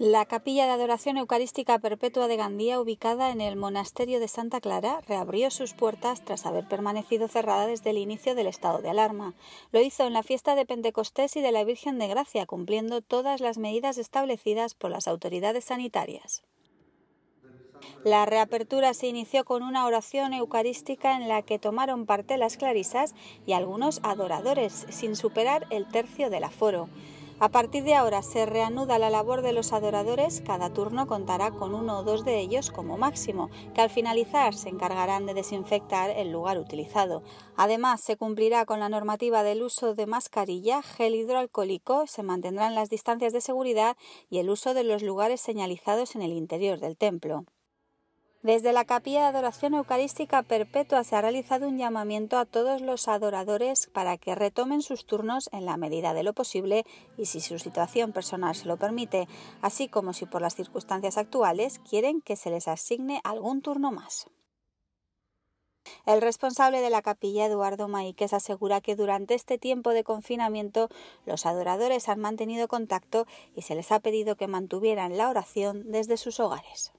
La capilla de adoración eucarística perpetua de Gandía, ubicada en el monasterio de Santa Clara, reabrió sus puertas tras haber permanecido cerrada desde el inicio del estado de alarma. Lo hizo en la fiesta de Pentecostés y de la Virgen de Gracia, cumpliendo todas las medidas establecidas por las autoridades sanitarias. La reapertura se inició con una oración eucarística en la que tomaron parte las clarisas y algunos adoradores, sin superar el tercio del aforo. A partir de ahora se reanuda la labor de los adoradores, cada turno contará con uno o dos de ellos como máximo, que al finalizar se encargarán de desinfectar el lugar utilizado. Además, se cumplirá con la normativa del uso de mascarilla, gel hidroalcohólico, se mantendrán las distancias de seguridad y el uso de los lugares señalizados en el interior del templo. Desde la Capilla de Adoración Eucarística Perpetua se ha realizado un llamamiento a todos los adoradores para que retomen sus turnos en la medida de lo posible y si su situación personal se lo permite, así como si por las circunstancias actuales quieren que se les asigne algún turno más. El responsable de la capilla, Eduardo Maíquez, asegura que durante este tiempo de confinamiento los adoradores han mantenido contacto y se les ha pedido que mantuvieran la oración desde sus hogares.